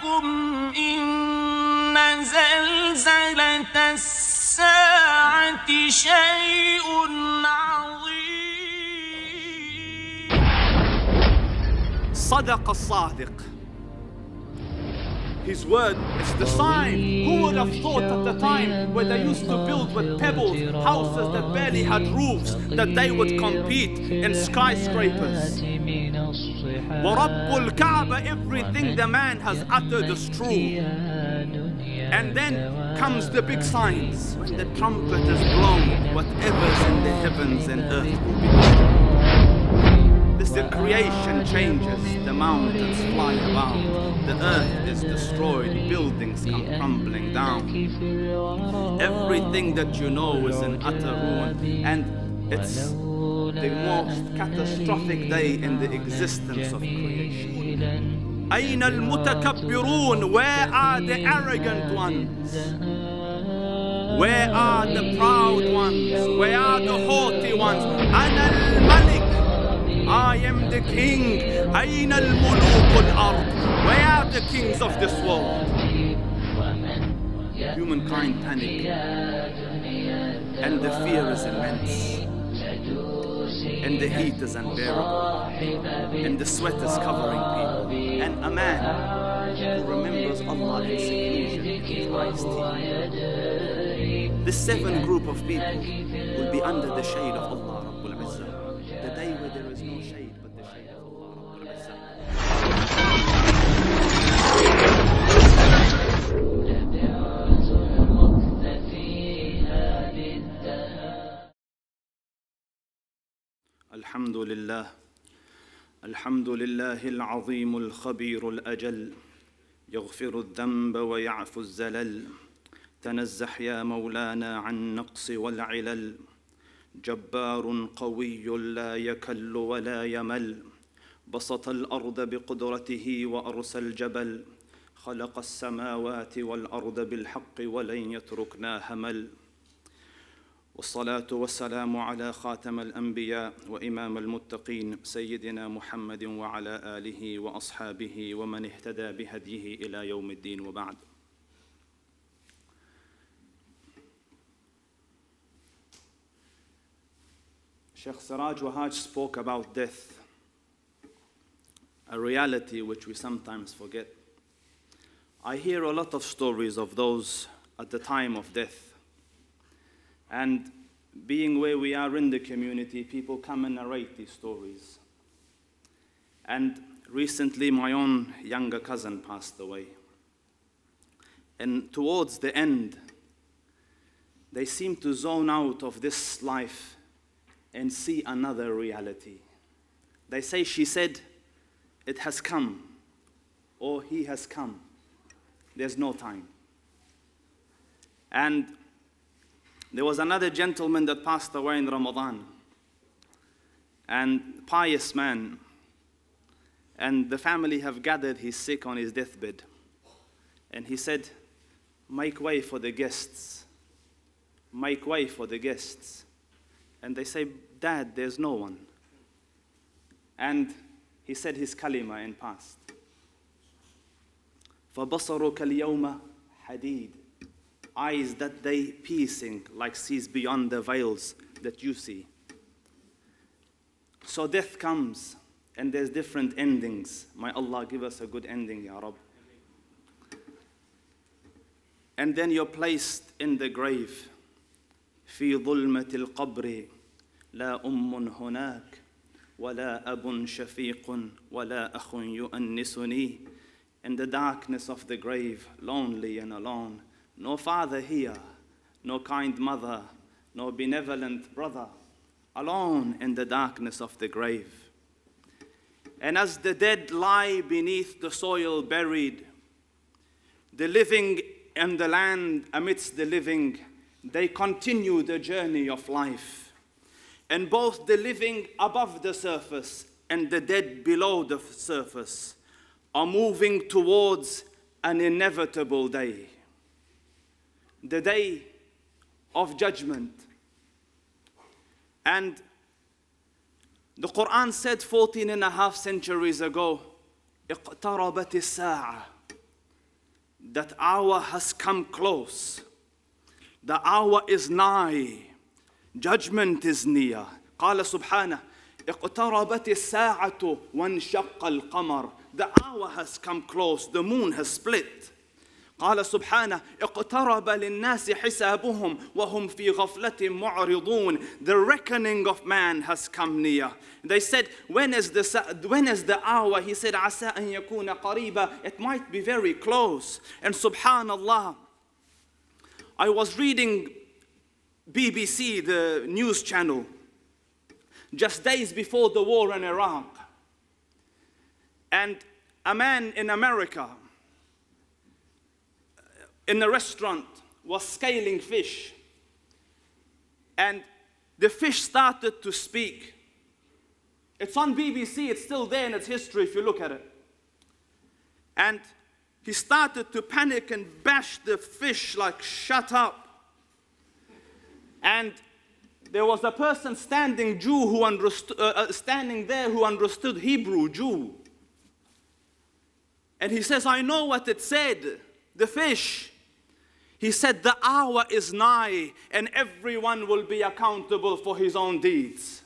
صدق الصادق His word is the sign. Who would have thought at the time when they used to build with pebbles houses that barely had roofs that they would compete in skyscrapers? وَرَبُّ الْكَعْبَ Everything the man has uttered is true. And then comes the big signs. When the trumpet is blown, whatever's in the heavens and earth will be destroyed. This the creation changes, the mountains fly around. the earth is destroyed, buildings come crumbling down. Everything that you know is in utter ruin and it's the most catastrophic day in the existence of creation. أين المتكبرون Where are the arrogant ones? Where are the proud ones? Where are the haughty ones? أنا الملك I am the king أين الملوك الأرض Where are the kings of this world? Humankind panic and the fear is immense and the heat is unbearable, and the sweat is covering people, and a man who remembers Allah in seclusion the Christ seven group of people will be under the shade of Allah. الحمد لله الحمد لله العظيم الخبير الأجل يغفر الذنب ويعفو الزلل تنزح يا مولانا عن النقص والعلل جبار قوي لا يكل ولا يمل بسط الأرض بقدرته وأرسى الجبل خلق السماوات والأرض بالحق ولن يتركنا همل والصلاة والسلام على خاتم الأنبياء وإمام المتقين سيدنا محمد وعلى آله وأصحابه ومن اهتدى بهديه إلى يوم الدين وبعد Sheikh Siraj Wahaj spoke about death, a reality which we sometimes forget. I hear a lot of stories of those at the time of death And being where we are in the community, people come and narrate these stories. And recently, my own younger cousin passed away. And towards the end, they seem to zone out of this life and see another reality. They say, She said, it has come, or He has come. There's no time. And there was another gentleman that passed away in Ramadan, and pious man, and the family have gathered. his sick on his deathbed, and he said, "Make way for the guests. Make way for the guests." And they say, "Dad, there's no one." And he said his kalima and passed. فبصرك اليوم حديد eyes that day piercing like seas beyond the veils that you see. So death comes, and there's different endings. May Allah give us a good ending, Ya Rab. And then you're placed in the grave. في ظلمة القبر لا أم هناك ولا أب شفيق ولا أخ يؤنسني In the darkness of the grave, lonely and alone, no father here, no kind mother, no benevolent brother, alone in the darkness of the grave. And as the dead lie beneath the soil buried, the living and the land amidst the living, they continue the journey of life. And both the living above the surface and the dead below the surface are moving towards an inevitable day the day of judgment. And the Quran said 14 and a half centuries ago, اقتربت الساعة that hour has come close. The hour is nigh. Judgment is near. قال سبحانه اقتربت الساعة وانشق القمر. The hour has come close. The moon has split. قال سبحانه اقترب للناس حسابهم وهم في غفلة معرضون the reckoning of man has come near they said when is the when is the hour he said عسى أن يكون قريبا it might be very close and subhanallah I was reading BBC the news channel just days before the war in Iraq and a man in America in the restaurant was scaling fish. And the fish started to speak. It's on BBC, it's still there in its history if you look at it. And he started to panic and bash the fish, like, shut up. And there was a person standing Jew who understood, uh, uh standing there who understood Hebrew, Jew. And he says, I know what it said, the fish. He said, The hour is nigh, and everyone will be accountable for his own deeds.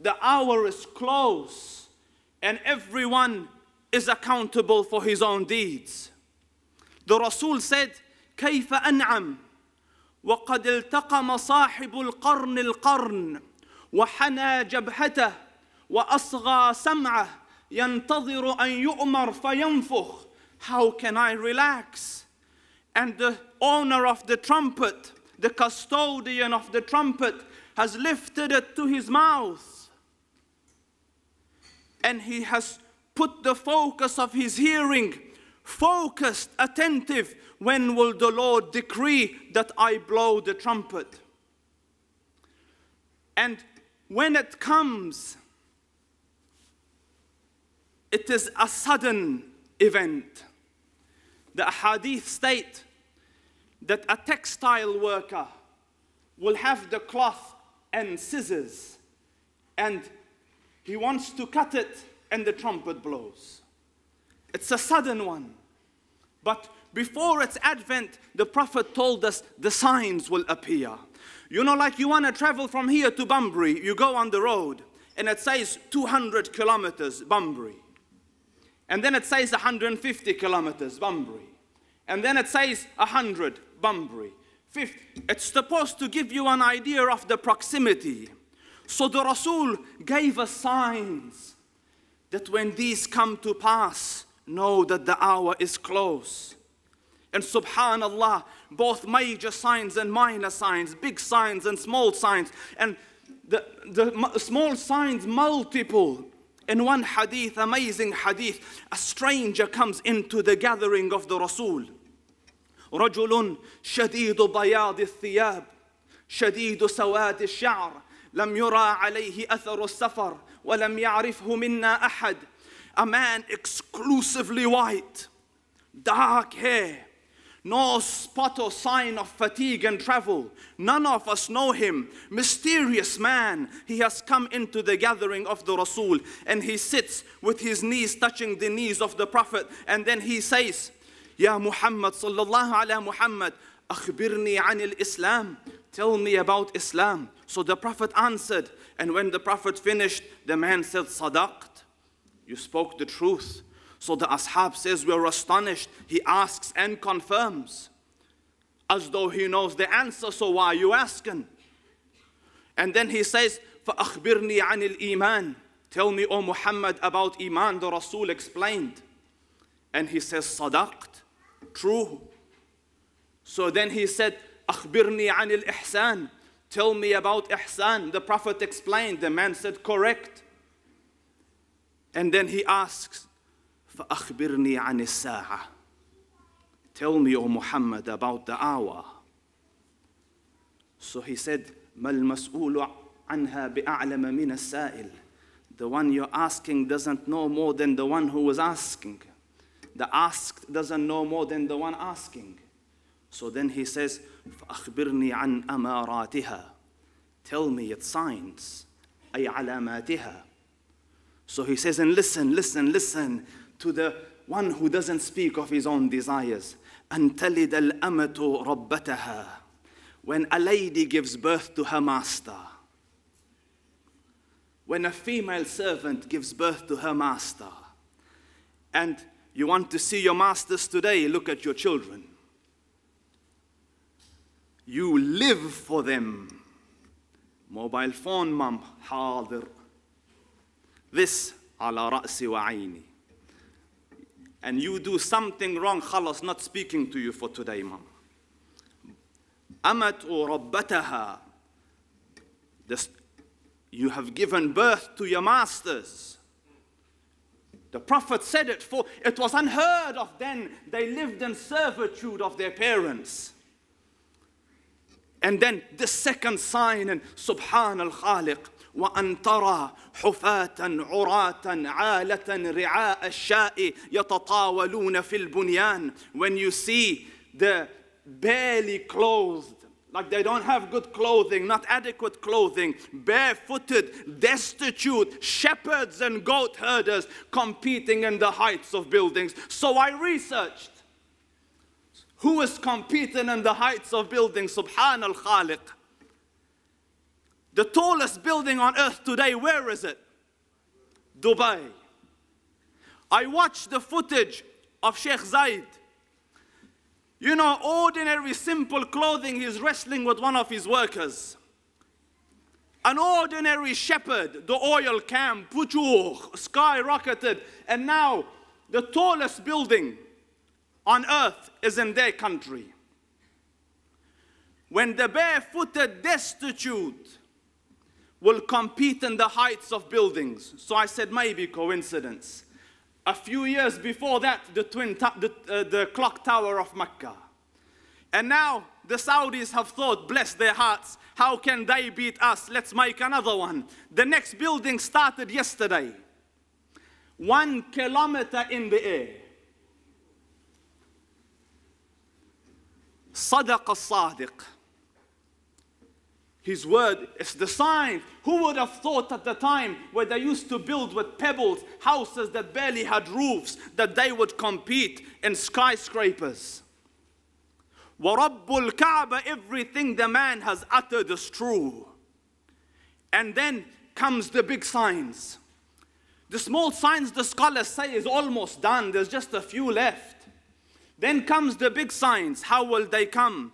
The hour is close, and everyone is accountable for his own deeds. The Rasul said, كيف أنعم وقد التقم صاحب القرن القرن وحنى جبهته وأصغى سمعه ينتظر أن يؤمر فينفخ How can I relax? and the owner of the trumpet, the custodian of the trumpet, has lifted it to his mouth. And he has put the focus of his hearing, focused, attentive. When will the Lord decree that I blow the trumpet? And when it comes, it is a sudden event. The Hadith state that a textile worker will have the cloth and scissors and he wants to cut it and the trumpet blows. It's a sudden one. But before its advent, the Prophet told us the signs will appear. You know, like you want to travel from here to Bunbury, you go on the road and it says 200 kilometers, Bunbury. And then it says 150 kilometers, Bunbury and then it says 100, Bunbury. Fifth, it's supposed to give you an idea of the proximity. So the Rasul gave us signs that when these come to pass, know that the hour is close. And subhanAllah, both major signs and minor signs, big signs and small signs, and the, the small signs multiple. In one hadith, amazing hadith, a stranger comes into the gathering of the Rasul. رجل شديد بياض الثياب شديد سواد الشعر لم يرى عليه اثر السفر ولم يعرفه منا احد a man exclusively white dark hair no spot or sign of fatigue and travel. None of us know him. Mysterious man, he has come into the gathering of the Rasul and he sits with his knees touching the knees of the Prophet and then he says, يا محمد صلى الله على محمد أخبرني عن الإسلام. Tell me about Islam. So the Prophet answered. And when the Prophet finished, the man said, Sadaqt. You spoke the truth. So the Ashab says, We're astonished. He asks and confirms. As though he knows the answer, so why are you asking? And then he says, فَأَخْبِرْنِي عَنِ الْإِيمَانِ Tell me, O Muhammad, about Iman, the Rasul explained. And he says, Sadaqt. True. So then he said, Akhbirni anil ihsan. Tell me about ihsan. The Prophet explained. The man said, Correct. And then he asks, فأخبرني عن الساعة. Tell me, O Muhammad, about the hour. So he said, ما المسؤول عنها بأعلم من السائل. The one you're asking doesn't know more than the one who was asking. The asked doesn't know more than the one asking. So then he says, فَأَخْبِرْنِي عَنْ أَمَارَاتِهَا Tell me its signs. أي علاماتها. So he says, and listen, listen, listen to the one who doesn't speak of his own desires. أَن تَلِدَ الْأَمَةُ رَبَّتَهَا When a lady gives birth to her master, when a female servant gives birth to her master, and you want to see your masters today, look at your children. You live for them. Mobile phone mom, حاضر. This على رأسي وعيني. And you do something wrong, خلاص not speaking to you for today, mom. أمت ربتها. you have given birth to your masters. The prophet said it, for it was unheard of then. They lived in servitude of their parents. And then the second sign in Subhan al Khaliq. وأن ترى حفاة عراة عالة رعاء الشاء يتطاولون fil البنيان when you see the barely clothed like they don't have good clothing, not adequate clothing, barefooted, destitute, shepherds and goat herders competing in the heights of buildings. So I researched who is competing in the heights of buildings, Subhan al Khaliq. The tallest building on earth today, where is it? Dubai. I watched the footage of Sheikh Zayed you know, ordinary, simple clothing, he's wrestling with one of his workers. An ordinary shepherd, the oil camp, Puchur, skyrocketed, and now the tallest building on earth is in their country. When the barefooted destitute will compete in the heights of buildings. So I said, maybe coincidence. A few years before that, the, twin the, uh, the clock tower of Mecca. And now the Saudis have thought, bless their hearts, how can they beat us? Let's make another one. The next building started yesterday. One kilometer in the air. صدق الصادق his word is the sign. Who would have thought at the time where they used to build with pebbles houses that barely had roofs that they would compete in skyscrapers? وَرَبُّ الْكَعْبَ Everything the man has uttered is true. And then comes the big signs. The small signs the scholars say is almost done. There's just a few left. Then comes the big signs. How will they come?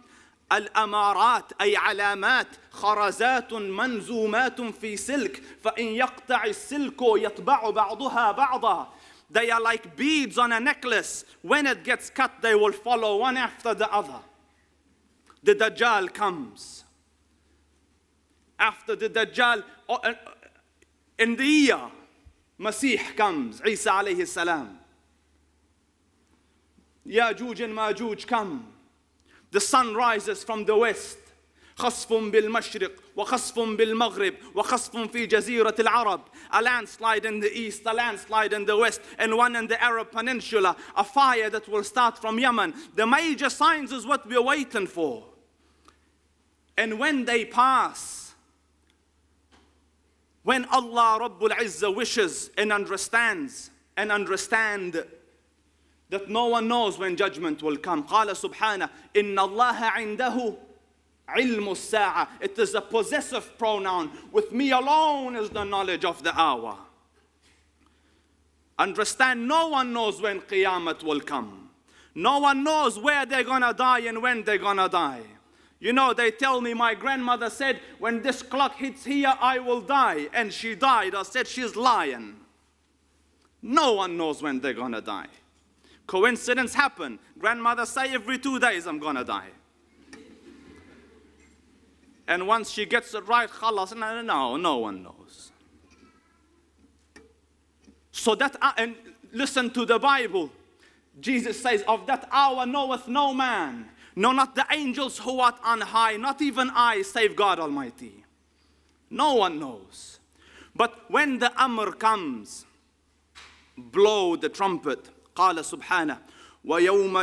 الأمارات أي علامات خرزات منزومات في سلك فإن يقطع السلك يتبع بعضها بعضا They are like beads on a necklace. When it gets cut, they will follow one after the other. The Dajjal comes. After the Dajjal, in the year, Masih comes, Isa alayhi salam. Yajuj and Majuj come. The sun rises from the west. بالمغرب في جزيرة العرب a landslide in the east a landslide in the west and one in the Arab peninsula a fire that will start from Yemen the major signs is what we're waiting for and when they pass when Allah Rabbul Izzah wishes and understands and understand that no one knows when judgment will come. قال سبحانه إن الله عنده علم الساعة. It is a possessive pronoun. With me alone is the knowledge of the hour. Understand, no one knows when Qiyamah will come. No one knows where they're gonna die and when they're gonna die. You know, they tell me my grandmother said, when this clock hits here, I will die. And she died. I said, she's lying. No one knows when they're gonna die. Coincidence happen. Grandmother say every two days I'm gonna die. And once she gets it right, khalas, no, no, no one knows. So that, uh, and listen to the Bible. Jesus says, Of that hour knoweth no man, no, not the angels who art on high, not even I, save God Almighty. No one knows. But when the Amr comes, blow the trumpet. قال سبحانه ويوم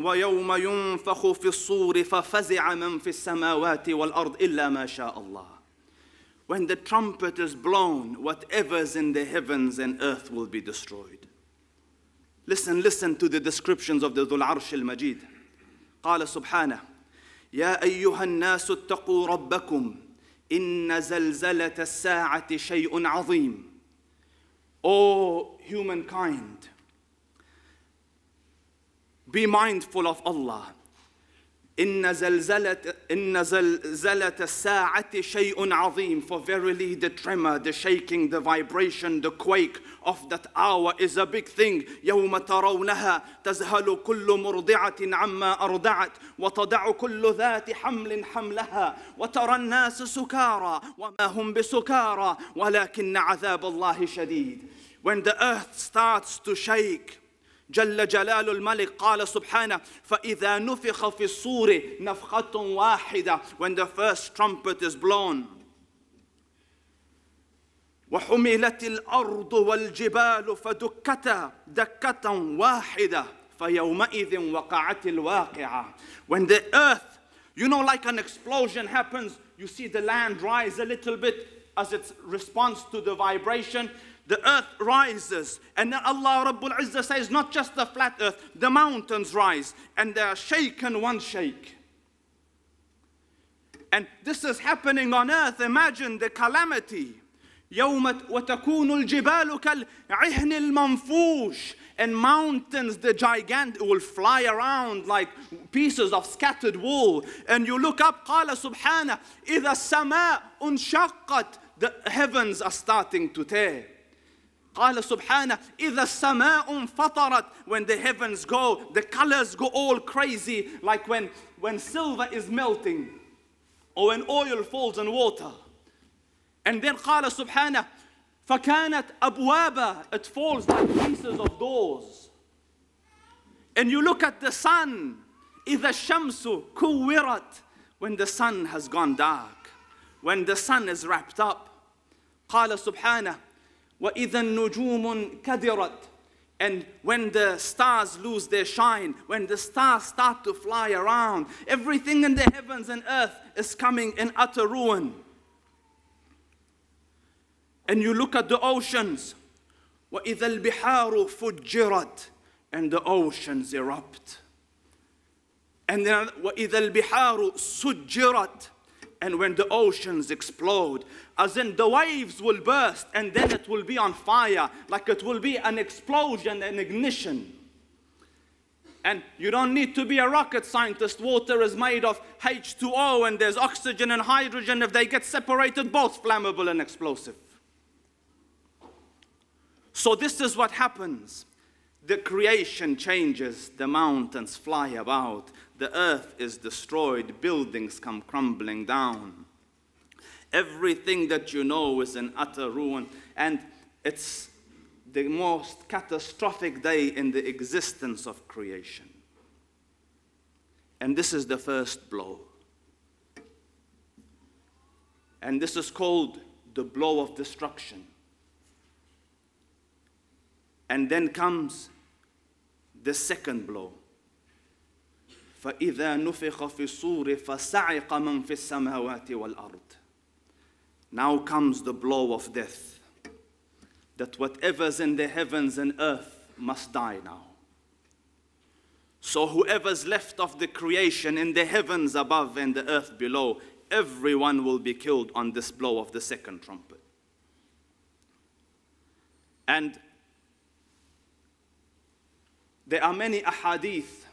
ويوم ينفخ في الصور ففزع من في السماوات والارض الا ما شاء الله When the trumpet is blown, whatever's in the heavens and earth will be destroyed. Listen, listen to the descriptions of the ذو Arsh al-Majid. قال سبحانه يا أيها الناس اتقوا ربكم إن زلزلة الساعة شيء عظيم. O humankind, Be mindful of Allah. إن زلزلة إن زلزلة الساعة شيء عظيم for verily the tremor the shaking the vibration the quake of that hour is a big thing يوم ترونها تزهل كل مرضعة عما أرضعت وتضع كل ذات حمل حملها وترى الناس سكارى وما هم بسكارى ولكن عذاب الله شديد when the earth starts to shake جل جلال الملك قال سبحانه فإذا نفخ في الصور نفخة واحدة when the first trumpet is blown وحملت الأرض والجبال فدكتا دكة واحدة فيومئذ وقعت الواقعة when the earth you know like an explosion happens you see the land rise a little bit as its response to the vibration the earth rises. And then Allah Rabbul Izzah says, not just the flat earth, the mountains rise and they are shaken one shake. And this is happening on earth. Imagine the calamity. يوم وتكون الجبال كالعهن المنفوش and mountains the gigantic will fly around like pieces of scattered wool and you look up قال سبحانه إذا السماء انشقت the heavens are starting to tear قال سبحانه إذا السماء فطرت when the heavens go the colors go all crazy like when when silver is melting or when oil falls on water and then قال سبحانه فكانت أبوابا it falls like pieces of doors and you look at the sun إذا الشمس كورت when the sun has gone dark when the sun is wrapped up قال سبحانه وَإِذَا النُّجُومٌ كَدِرَتْ and when the stars lose their shine, when the stars start to fly around, everything in the heavens and earth is coming in utter ruin. And you look at the oceans, وَإِذَا الْبِحَارُ فُجِّرَتْ And the oceans erupt. And then وَإِذَا الْبِحَارُ سُجِّرَتْ and when the oceans explode, as in the waves will burst and then it will be on fire, like it will be an explosion, an ignition. And you don't need to be a rocket scientist. Water is made of H2O and there's oxygen and hydrogen. If they get separated, both flammable and explosive. So, this is what happens the creation changes, the mountains fly about, the earth is destroyed, buildings come crumbling down. Everything that you know is in utter ruin, and it's the most catastrophic day in the existence of creation. And this is the first blow. And this is called the blow of destruction. And then comes the second blow. فإذا نفخ في الصور فصعق من في السماوات والأرض Now comes the blow of death that whatever's in the heavens and earth must die now. So whoever's left of the creation in the heavens above and the earth below, everyone will be killed on this blow of the second trumpet. And there are many ahadith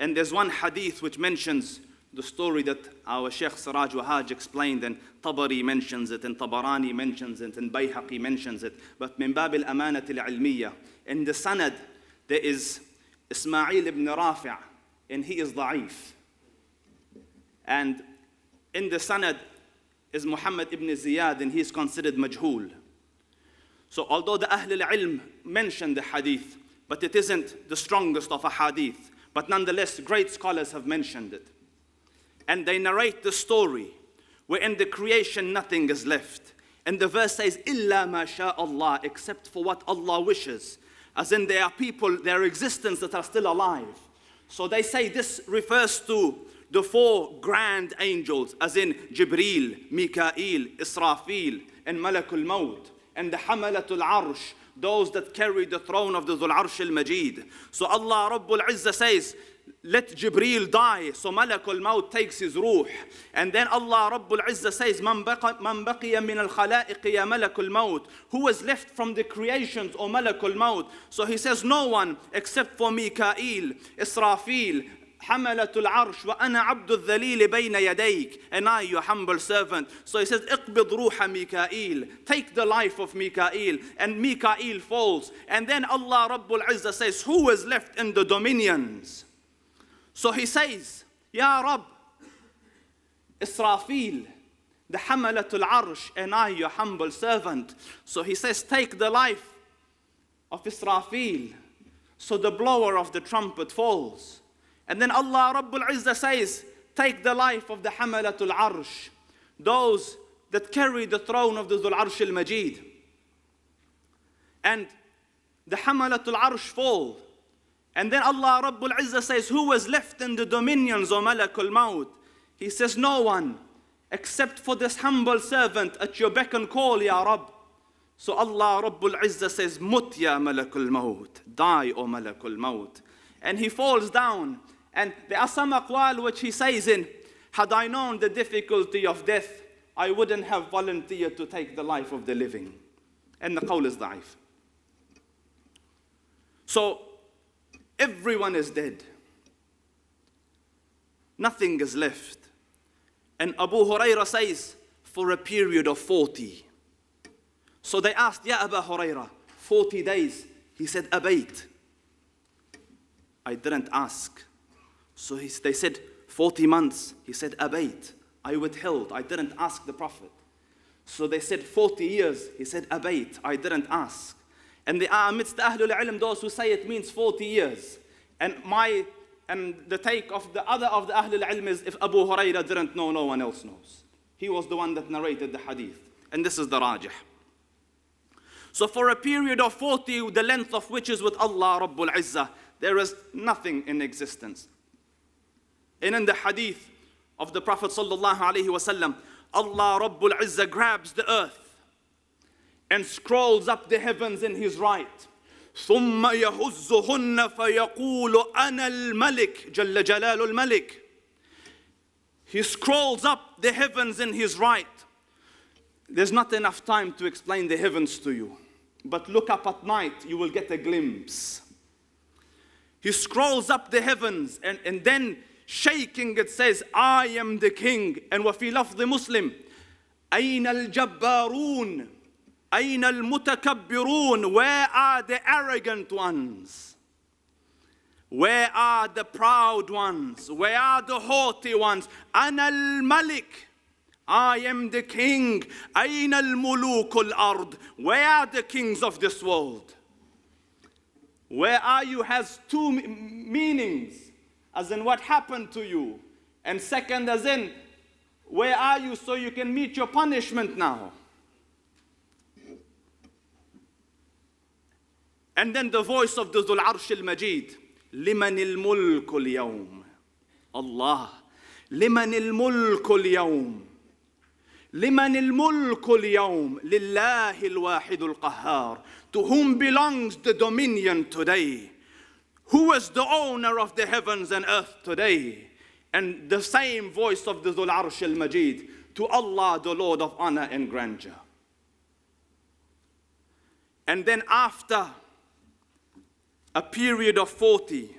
and there's one hadith which mentions the story that our Sheikh Siraj Wahaj explained, and Tabari mentions it, and Tabarani mentions it, and Bayhaqi mentions it. But min bab al amanat al ilmiya. In the sanad, there is Ismail ibn Rafi', and he is da'if. And in the sanad is Muhammad ibn Ziyad, and he is considered majhul. So although the Ahl al-Ilm mentioned the hadith, but it isn't the strongest of a hadith but nonetheless, great scholars have mentioned it. And they narrate the story where in the creation nothing is left. And the verse says, Illa ma Allah, except for what Allah wishes. As in, there are people, their existence that are still alive. So they say this refers to the four grand angels, as in Jibril, Mikael, Israfil, and Malakul Maud, and the Hamalatul Arsh, those that carry the throne of the Dhul Arsh al-Majid. So Allah Rabbul Izzah says, let Jibreel die. So Malak al-Maut takes his ruh. And then Allah Rabbul Izzah says, من بقي من الخلائق يا ملك الموت Who was left from the creations, O Malak al-Maut? So he says, no one except for Mikail, Israfil, حملة العرش وأنا عبد الذليل بين يديك and I your humble servant so he says اقبض روح ميكائيل take the life of Mikael and Mikael falls and then Allah رَبُّ الْعِزَّةِ, says who is left in the dominions so he says يا رب إسرافيل the حملة العرش and I your humble servant so he says take the life of Israfil so the blower of the trumpet falls and then Allah Rabbul Izzah says, Take the life of the Hamalatul Arsh, those that carry the throne of the Zul Arsh al Majid. And the Hamalatul Arsh fall. And then Allah Rabbul Izzah says, Who was left in the dominions of Malakul Maut? He says, No one except for this humble servant at your beck and call, Ya Rabb. So Allah Rabbul Izzah says, Mut ya Malakul Maut, die, O Malakul Maut. And he falls down and there are some aqwal which he says in, had I known the difficulty of death, I wouldn't have volunteered to take the life of the living. And the qawl is da'if. So, everyone is dead. Nothing is left. And Abu Huraira says, for a period of 40. So they asked, Ya Abu Huraira, 40 days. He said, Abate. I didn't ask. So he, they said, 40 months. He said, abate. I withheld. I didn't ask the Prophet. So they said, 40 years. He said, abate. I didn't ask. And they are ah, amidst the Ahlul Ilm, those who say it means 40 years. And my and the take of the other of the Ahlul Ilm is if Abu Huraira didn't know, no one else knows. He was the one that narrated the hadith. And this is the rajah. So for a period of 40, the length of which is with Allah Rabbul Izzah, there is nothing in existence. And in the hadith of the Prophet sallallahu alaihi wasallam, Allah Rabbul Izzah grabs the earth and scrolls up the heavens in his right. ثم يهزهن فيقول أنا الملك جل جلال الملك He scrolls up the heavens in his right. There's not enough time to explain the heavens to you. But look up at night, you will get a glimpse. He scrolls up the heavens and, and then shaking it says, I am the king. And وفي لفظ مسلم, أين الجبارون؟ أين المتكبرون؟ Where are the arrogant ones? Where are the proud ones? Where are the haughty ones? أنا الملك. I am the king. أين الملوك الأرض? Where are the kings of this world? Where are you has two meanings as in what happened to you? And second, as in, where are you so you can meet your punishment now? And then the voice of the Zul Arsh al Majid, لمن الملك اليوم الله لمن الملك اليوم لمن الملك اليوم لله الواحد القهار To whom belongs the dominion today? who is the owner of the heavens and earth today? And the same voice of the Zul Arsh al Majid to Allah, the Lord of honor and grandeur. And then after a period of 40,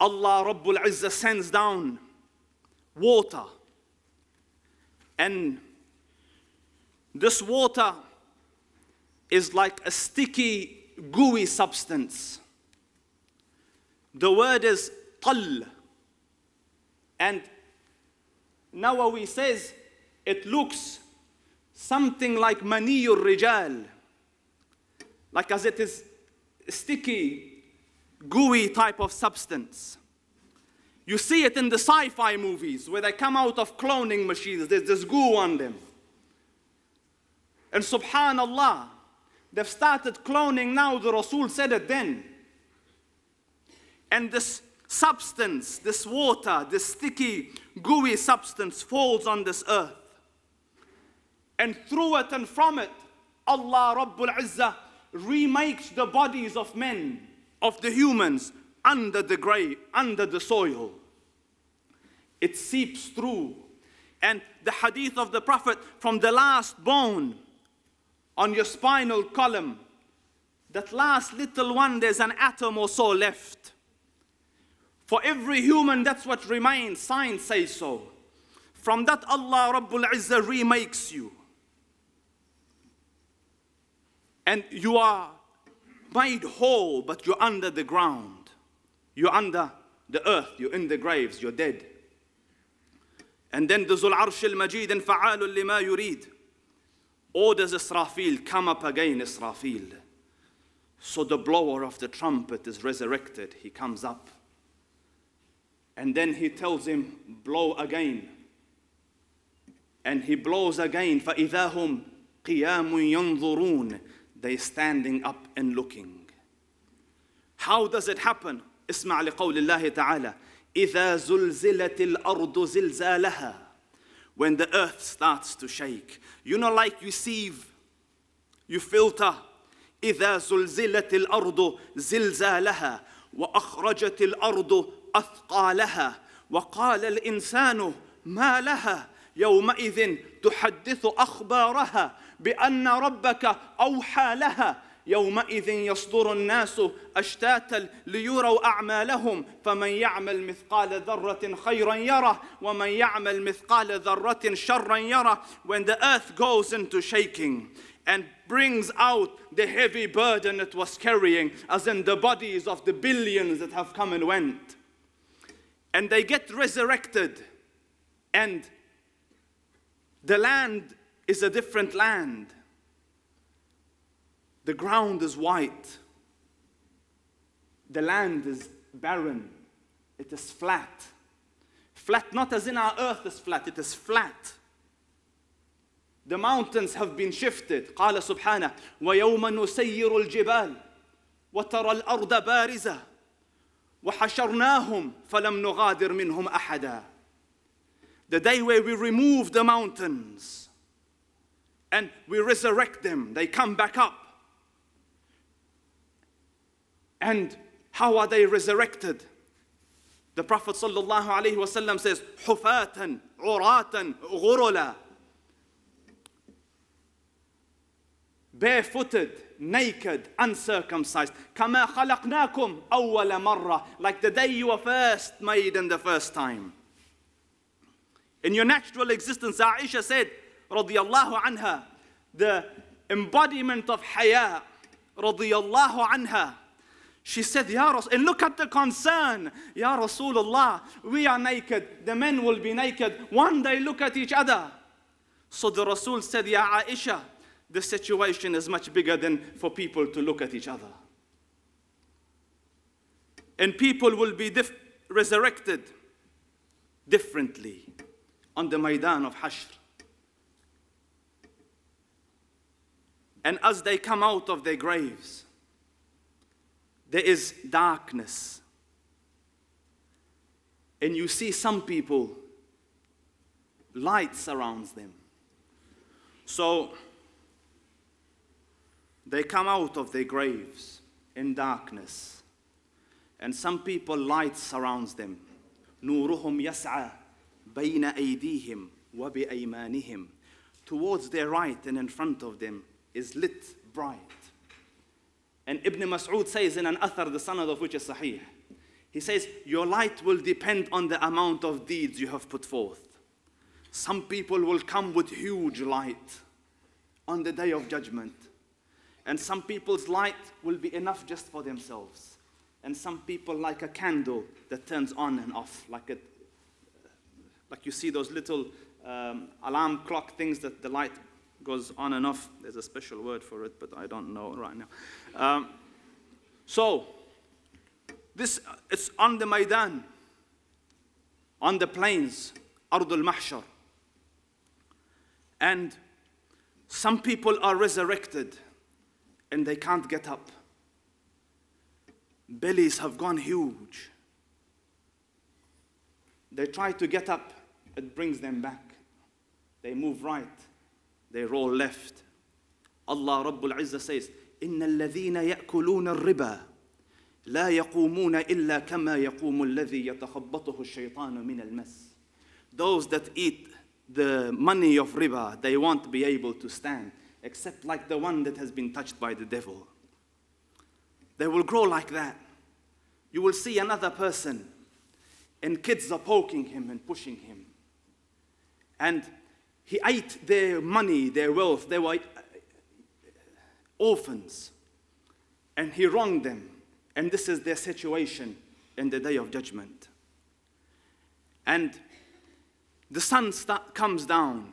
Allah Rabbul Izzah sends down water. And this water is like a sticky gooey substance. The word is tal. And Nawawi says it looks something like maniyur rijal, like as it is sticky, gooey type of substance. You see it in the sci-fi movies where they come out of cloning machines. There's this goo on them. And subhanallah, They've started cloning now. The Rasul said it then. And this substance, this water, this sticky, gooey substance falls on this earth. And through it and from it, Allah Rabbul Izzah remakes the bodies of men, of the humans, under the grave, under the soil. It seeps through. And the hadith of the Prophet from the last bone on your spinal column, that last little one, there's an atom or so left. For every human, that's what remains. Science says so. From that, Allah Rabbul Izzah remakes you. And you are made whole, but you're under the ground. You're under the earth. You're in the graves. You're dead. And then the Zul Arshil Majid and Fa'alul Lima Yurid. Or oh, does Israfil come up again, Israfil? So the blower of the trumpet is resurrected. He comes up. And then he tells him, blow again. And he blows again. For هُمْ قِيَامٌ يَنْظُرُونَ standing up and looking. How does it happen? اسمع لقول الله تعالى إذا زلزلت الأرض زلزالها when the earth starts to shake. You know, like you sieve, you filter. إذا زلزلت الأرض زلزالها وأخرجت الأرض أثقالها وقال الإنسان ما لها يومئذ تحدث أخبارها بأن ربك أوحى لها يومئذ يصدر الناس اشتاتا ليروا اعمالهم فمن يعمل مثقال ذره خيرا يره ومن يعمل مثقال ذره شرا يره when the earth goes into shaking and brings out the heavy burden it was carrying as in the bodies of the billions that have come and went and they get resurrected and the land is a different land The ground is white. The land is barren. It is flat. Flat, not as in our earth is flat, it is flat. The mountains have been shifted. قال سبحانه: ويوم نسير الجبال وترى الأرض بارزة وحشرناهم فلم نغادر منهم أحدا. The day where we remove the mountains and we resurrect them, they come back up. And how are they resurrected? The Prophet ﷺ says, حُفَاتًا عُرَاتًا غُرُلًا barefooted, naked, uncircumcised. كَمَا خَلَقْنَاكُمْ أَوَّلَ مَرَّةٍ Like the day you were first made and the first time. In your natural existence, Aisha said, رضي anha, the embodiment of haya, رضي anha." She said, Ya Rasul, and look at the concern. Ya Rasulullah, we are naked. The men will be naked. One day look at each other. So the Rasul said, Ya Aisha, the situation is much bigger than for people to look at each other. And people will be dif resurrected differently on the Maidan of Hashr. And as they come out of their graves, there is darkness. And you see some people, light surrounds them. So they come out of their graves in darkness. And some people, light surrounds them. نورهم يسعى بين أيديهم وبأيمانهم. Towards their right and in front of them is lit bright. And Ibn Mas'ud says in an athar, the sanad of which is sahih, he says, Your light will depend on the amount of deeds you have put forth. Some people will come with huge light on the day of judgment. And some people's light will be enough just for themselves. And some people, like a candle that turns on and off, like, a, like you see those little um, alarm clock things that the light goes on and off. There's a special word for it, but I don't know right now. Um, so, this it's on the Maidan, on the plains, Ard al Mahshar. And some people are resurrected and they can't get up. Bellies have gone huge. They try to get up, it brings them back. They move right, they roll left. Allah Rabbul Izzah says, إن الذين يأكلون الربا لا يقومون إلا كما يقوم الذي يتخبطه الشيطان من المس Those that eat the money of riba, they won't be able to stand, except like the one that has been touched by the devil. They will grow like that. You will see another person, and kids are poking him and pushing him. And he ate their money, their wealth. They were orphans, and he wronged them, and this is their situation in the day of judgment. And the sun start, comes down,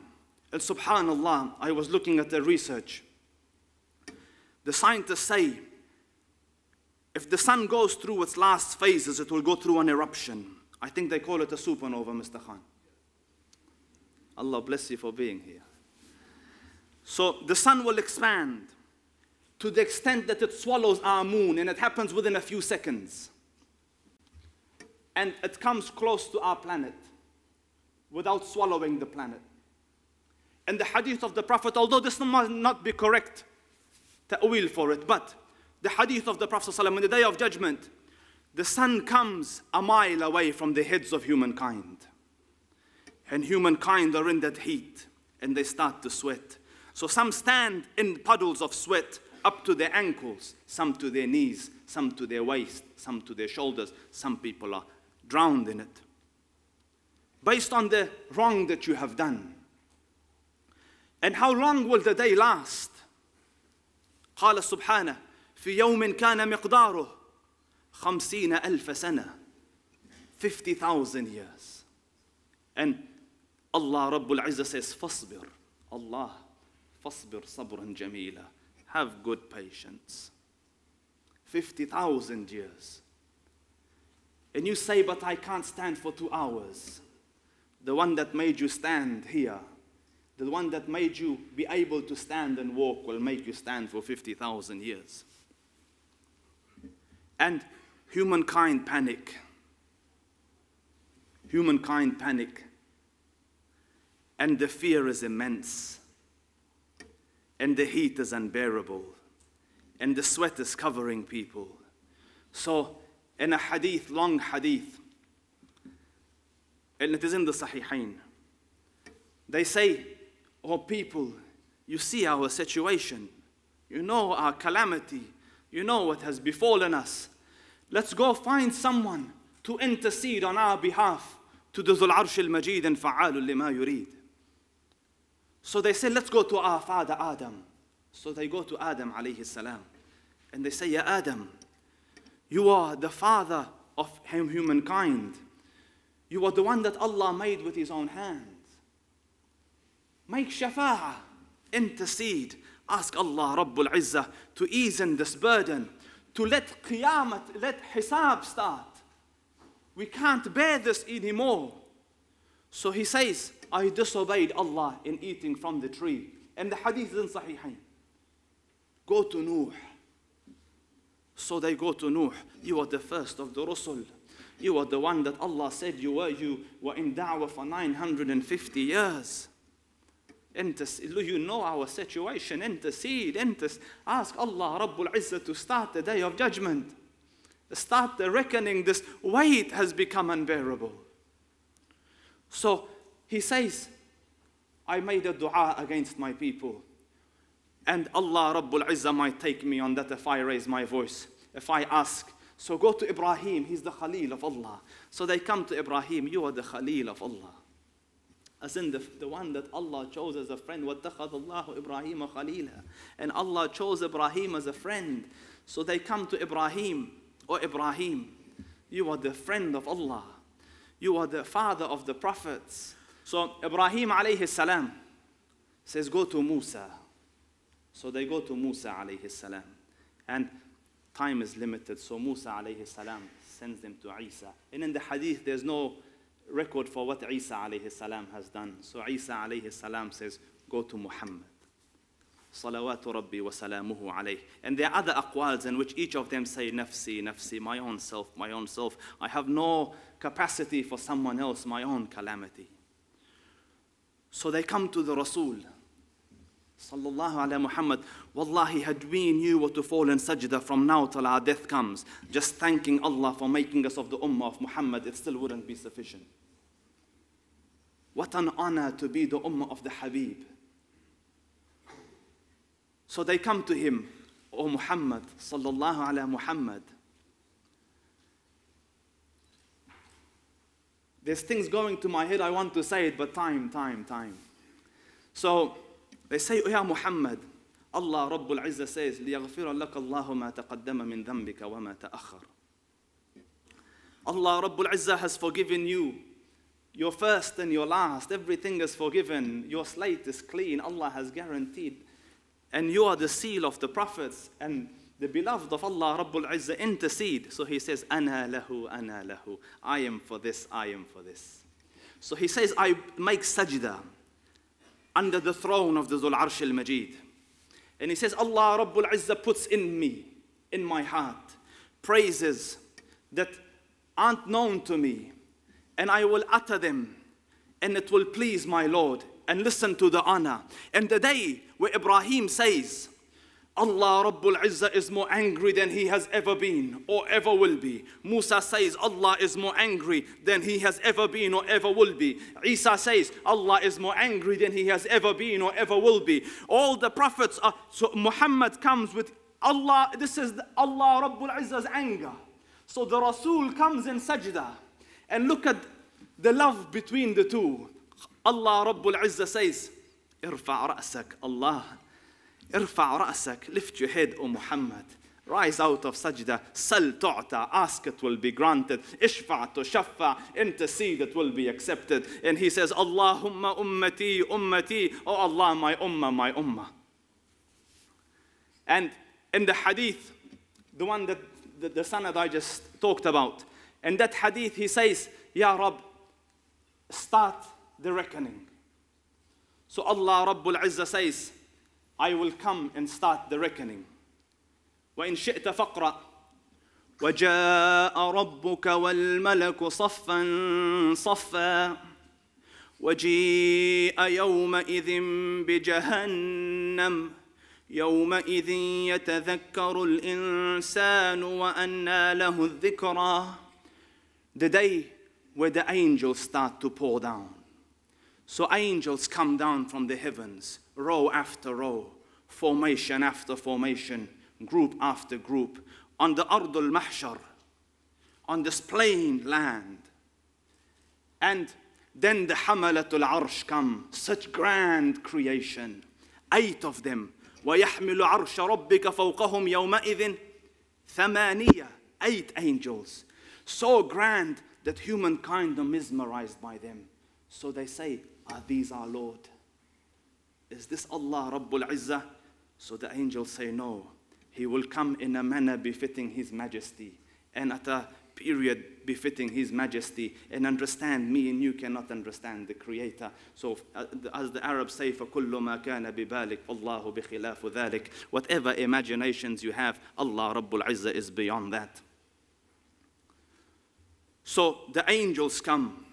and subhanallah, I was looking at the research. The scientists say if the sun goes through its last phases, it will go through an eruption. I think they call it a supernova, Mr. Khan. Allah bless you for being here. So the sun will expand to the extent that it swallows our moon, and it happens within a few seconds. And it comes close to our planet without swallowing the planet. And the hadith of the Prophet, although this might not be correct ta'wil for it, but the hadith of the Prophet In the day of judgment, the sun comes a mile away from the heads of humankind. And humankind are in that heat and they start to sweat. So some stand in puddles of sweat up to their ankles, some to their knees, some to their waist, some to their shoulders. Some people are drowned in it. Based on the wrong that you have done. And how long will the day last? قال سبحانه في يوم كان مقداره خمسين ألف سنة 50,000 years and Allah رب العزة says فاصبر Allah فاصبر صبرا جميلا have good patience. 50,000 years. And you say, but I can't stand for two hours. The one that made you stand here, the one that made you be able to stand and walk, will make you stand for 50,000 years. And humankind panic. Humankind panic. And the fear is immense and the heat is unbearable, and the sweat is covering people. So, in a hadith, long hadith, and it is in the Sahihain, they say, Oh, people, you see our situation, you know our calamity, you know what has befallen us. Let's go find someone to intercede on our behalf to the Zul Arsh Majid and Fa'alul Lima Yurid. So they say, let's go to our father Adam. So they go to Adam alayhi salam. And they say, Ya Adam, you are the father of humankind. You are the one that Allah made with his own hands. Make shafa'ah, intercede. Ask Allah Rabbul Izzah to ease in this burden, to let qiyamah, let hisab start. We can't bear this anymore. So he says, I disobeyed Allah in eating from the tree. And the hadith is in Sahihain. Go to Nuh. So they go to Nuh. You are the first of the Rasul. You are the one that Allah said you were. You were in da'wah for 950 years. Intercede. You know our situation. Intercede. enter. Ask Allah Rabbul Izzah to start the day of judgment. Start the reckoning. This weight has become unbearable. So he says, I made a dua against my people. And Allah Rabbul Izzah might take me on that if I raise my voice, if I ask. So go to Ibrahim, he's the Khalil of Allah. So they come to Ibrahim, you are the Khalil of Allah. As in the, the one that Allah chose as a friend. وَاتَّخَذَ اللَّهُ إِبْرَاهِيمَ Khalilah? And Allah chose Ibrahim as a friend. So they come to Ibrahim, O oh, Ibrahim, you are the friend of Allah. You are the father of the prophets. So Ibrahim alayhi salam says, Go to Musa. So they go to Musa alayhi salam. And time is limited, so Musa alayhi salam sends them to Isa. And in the hadith, there's no record for what Isa alayhi salam has done. So Isa alayhi salam says, Go to Muhammad. Salawatu Rabbi wa salamuhu alayh. And there are other aqwals in which each of them say, Nafsi, Nafsi, my own self, my own self. I have no capacity for someone else, my own calamity. So they come to the Rasul. Sallallahu ala Muhammad, Wallahi, had we knew what to fall in sajda from now till our death comes, just thanking Allah for making us of the ummah of Muhammad, it still wouldn't be sufficient. What an honor to be the ummah of the Habib. So they come to him, O Muhammad, sallallahu ala Muhammad. There's things going to my head, I want to say it, but time, time, time. So they say, oh, Ya Muhammad, Allah Rabbul Izzah says, لِيَغْفِرَ لَكَ اللَّهُ مَا min مِنْ ذَنْبِكَ Allah Rabbul Izzah has forgiven you. Your first and your last, everything is forgiven. Your slate is clean. Allah has guaranteed. And you are the seal of the prophets. And the beloved of Allah, Rabbul Izzah, intercede. So he says, Ana lahu, ana lahu. I am for this, I am for this. So he says, I make sajda under the throne of the Zul Arsh al Majid. And he says, Allah Rabbul Izzah puts in me, in my heart, praises that aren't known to me. And I will utter them, and it will please my Lord. And listen to the honor. And the day where Ibrahim says, Allah Rabbul Izzah is more angry than he has ever been or ever will be. Musa says Allah is more angry than he has ever been or ever will be. Isa says Allah is more angry than he has ever been or ever will be. All the prophets are, so Muhammad comes with Allah, this is Allah Rabbul Izzah's anger. So the Rasul comes in sajda and look at the love between the two. Allah Rabbul Izzah says, Irfa' Allah ارفع رأسك, lift your head, O Muhammad. Rise out of sajda, sal ask it will be granted, ishfa to shafa, intercede it will be accepted. And he says, Allahumma ummati, ummati, oh Allah, my ummah, my ummah. And in the hadith, the one that the, the son that I just talked about, in that hadith he says, Ya Rab, start the reckoning. So Allah Rabbul Izzah says, I will come and start the reckoning. وإن شئت فقرأ وجاء ربك والملك صفا صفا وجيء يومئذ بجهنم يومئذ يتذكر الإنسان وأنى له الذكرى The day where the angels start to pour down. So angels come down from the heavens row after row, formation after formation, group after group, on the Ardul Mahshar, on this plain land. And then the Hamalatul Arsh come, such grand creation, eight of them. ويحمل عرش ربك فوقهم يومئذ ثمانية eight angels so grand that humankind are mesmerized by them so they say ah, these are Lord is this Allah Rabbul Izzah? So the angels say, No, he will come in a manner befitting his majesty and at a period befitting his majesty and understand me and you cannot understand the creator so uh, as the arabs say for فَكُلُّ bi كَانَ بِبَالِكَ bi بِخِلَافُ ذَلِكَ whatever imaginations you have Allah Rabbul Izzah is beyond that so the angels come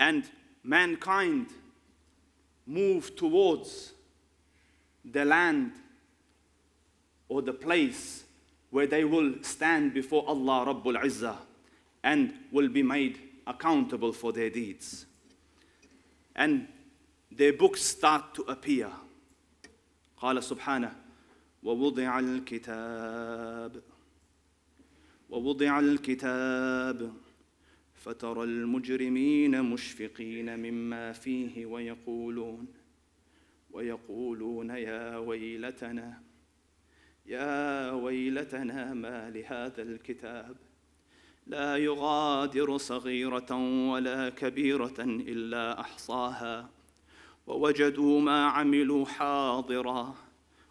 and mankind move towards the land or the place where they will stand before Allah Rabbul Izzah and will be made accountable for their deeds. And their books start to appear. قال سبحانه ووضع الكتاب ووضع الكتاب فترى المجرمين مشفقين مما فيه ويقولون ويقولون يا ويلتنا يا ويلتنا ما لهذا الكتاب لا يغادر صغيرة ولا كبيرة إلا أحصاها ووجدوا ما عملوا حاضرا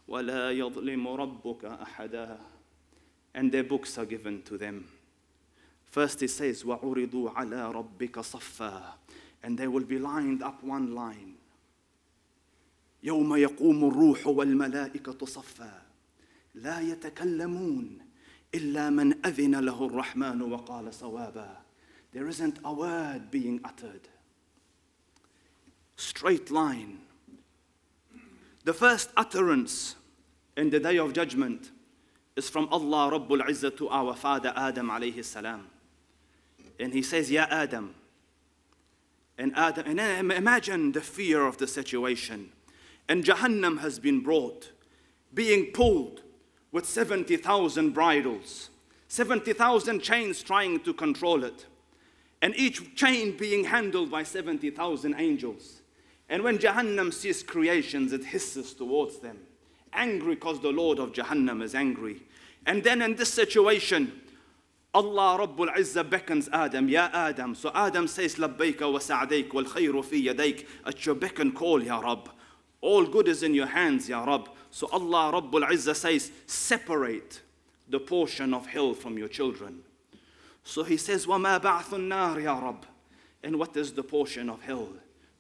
ولا يظلم ربك أحدا and their books are given to them First, he says, وَعُرِضُوا عَلَىٰ رَبِّكَ صَفًّا And they will be lined up one line. يوم يقوم الروح والملائكة صفا لا يتكلمون إلا من أذن له الرحمن وقال صوابا There isn't a word being uttered. Straight line. The first utterance in the day of judgment is from Allah Rabbul Izzah to our father Adam alayhi salam and he says, Ya Adam. And Adam, and imagine the fear of the situation. And Jahannam has been brought, being pulled with 70,000 bridles, 70,000 chains trying to control it, and each chain being handled by 70,000 angels. And when Jahannam sees creations, it hisses towards them, angry because the Lord of Jahannam is angry. And then in this situation, Allah Rabbul Izza beckons Adam, Ya Adam. So Adam says, Labbaika wa sa'daik wal khayru fi yadaik. At your beck and call, Ya Rabb. All good is in your hands, Ya Rabb. So Allah Rabbul Izza says, separate the portion of hell from your children. So he says, وَمَا بَعْثُ النَّارِ يَا رَبِّ And what is the portion of hell?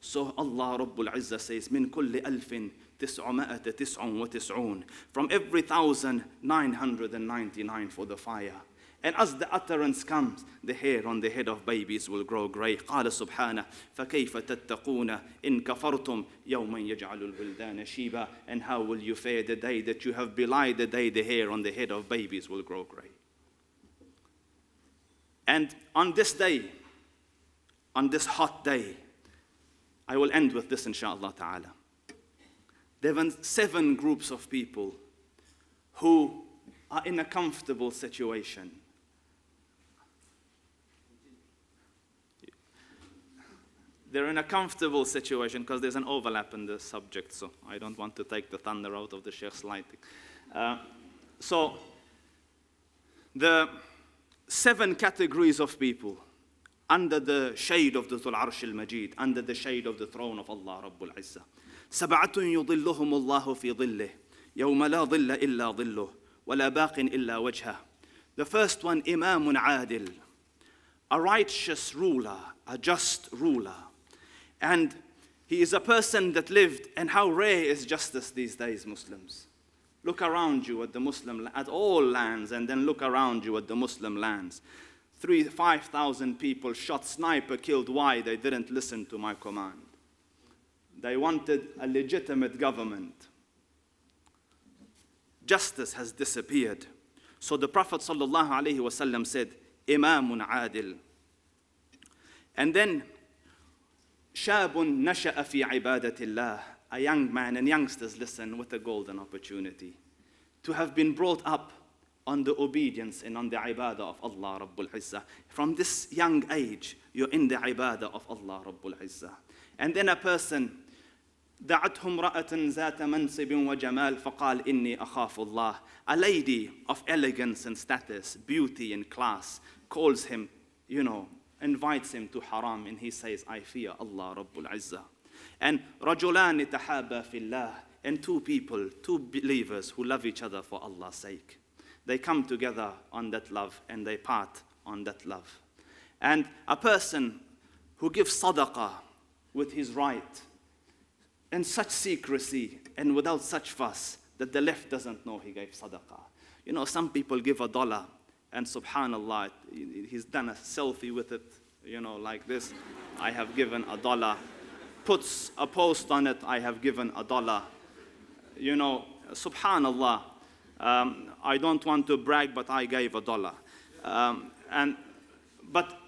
So Allah Rabbul Izza says, min مِن كُلِّ أَلْفٍ تِسْعُمَائَةَ تِسْعٌ وَتِسْعُونَ From every thousand, nine hundred and ninety-nine for the fire. And as the utterance comes, the hair on the head of babies will grow gray. قال سبحانه فكيف تتقون إن كفرتم يوما يجعل الْبُلْدَانَ شيبا And how will you fare the day that you have belied the day the hair on the head of babies will grow gray? And on this day, on this hot day, I will end with this inshallah ta'ala. There were seven groups of people who are in a comfortable situation they're in a comfortable situation because there's an overlap in the subject, so I don't want to take the thunder out of the Sheikh's lighting. Uh, so the seven categories of people under the shade of the Dhul Arsh al-Majid, under the shade of the throne of Allah Rabbul Izzah. سبعة يظلهم الله في ظله يوم لا ظل إلا ظله ولا باق إلا وجهه The first one, Imam Adil, a righteous ruler, a just ruler. And he is a person that lived, and how rare is justice these days, Muslims. Look around you at the Muslim, at all lands, and then look around you at the Muslim lands. Three, 5,000 people shot, sniper killed. Why? They didn't listen to my command. They wanted a legitimate government. Justice has disappeared. So the Prophet ﷺ said, Imamun Adil. And then شاب نشأ في عبادة الله, a young man and youngsters listen with a golden opportunity to have been brought up on the obedience and on the ibadah of Allah Rabbul Izzah. From this young age, you're in the ibadah of Allah Rabbul Izzah. And then a person, دعته امرأة ذات منصب وجمال فقال إني أخاف الله. A lady of elegance and status, beauty and class, calls him, you know, invites him to haram and he says, I fear Allah Rabbul Izzah. And Rajulan tahaba fillah, and two people, two believers who love each other for Allah's sake. They come together on that love and they part on that love. And a person who gives sadaqah with his right in such secrecy and without such fuss that the left doesn't know he gave sadaqah. You know, some people give a dollar and subhanAllah, he's done a selfie with it, you know, like this. I have given a dollar. Puts a post on it, I have given a dollar. You know, subhanAllah, um, I don't want to brag, but I gave a dollar. Um, and, but,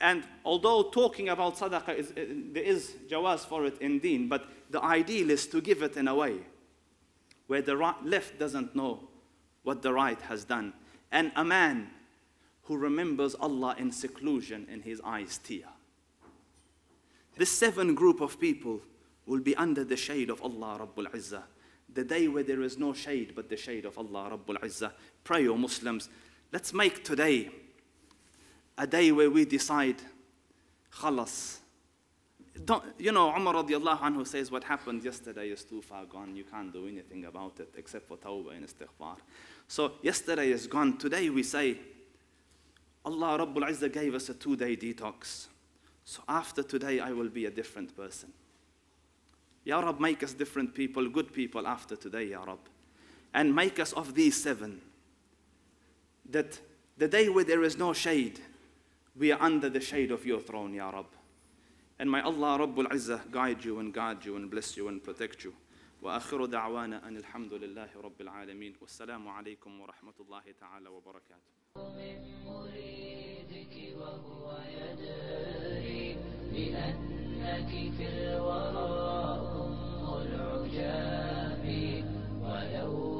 and although talking about sadaqah, is, uh, there is jawaz for it in deen, but the ideal is to give it in a way where the right, left doesn't know what the right has done and a man who remembers Allah in seclusion in his eyes tear. This seven group of people will be under the shade of Allah Rabbul Izzah. The day where there is no shade but the shade of Allah Rabbul Izzah. Pray, O Muslims, let's make today a day where we decide, khalas. Don't, you know, Umar radiallahu anhu says what happened yesterday is too far gone. You can't do anything about it except for tawbah and istighfar. So yesterday is gone. Today we say, Allah Rabbul Izzah gave us a two day detox. So after today, I will be a different person. Ya Rab, make us different people, good people after today, Ya Rab. And make us of these seven. That the day where there is no shade, we are under the shade of your throne, Ya Rab. And may Allah Rabbul Izzah guide you and guard you and bless you and protect you. واخر دعوانا ان الحمد لله رب العالمين والسلام عليكم ورحمه الله تعالى وبركاته. من مريدك وهو يدري بانك في الورى ام العجاب ولو